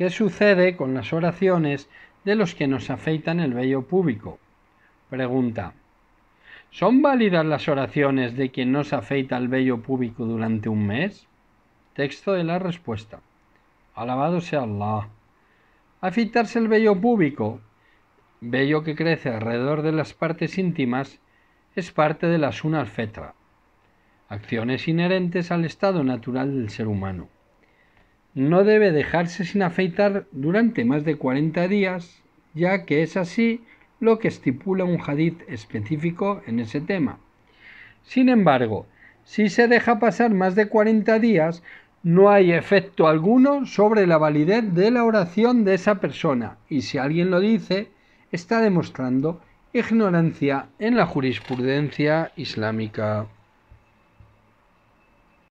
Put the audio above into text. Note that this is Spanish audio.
¿Qué sucede con las oraciones de los que nos afeitan el vello púbico? Pregunta. ¿Son válidas las oraciones de quien nos afeita el vello púbico durante un mes? Texto de la respuesta. Alabado sea Allah. Afeitarse el vello púbico, vello que crece alrededor de las partes íntimas, es parte de la un alfetra acciones inherentes al estado natural del ser humano no debe dejarse sin afeitar durante más de 40 días, ya que es así lo que estipula un hadith específico en ese tema. Sin embargo, si se deja pasar más de 40 días, no hay efecto alguno sobre la validez de la oración de esa persona, y si alguien lo dice, está demostrando ignorancia en la jurisprudencia islámica.